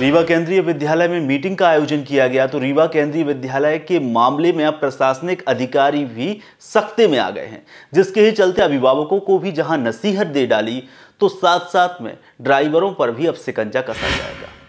रीवा केंद्रीय विद्यालय में मीटिंग का आयोजन किया गया तो रीवा केंद्रीय विद्यालय के मामले में अब प्रशासनिक अधिकारी भी सख्ते में आ गए हैं जिसके ही चलते अभिभावकों को भी जहां नसीहत दे डाली तो साथ साथ में ड्राइवरों पर भी अब सिकंजा कसा जाएगा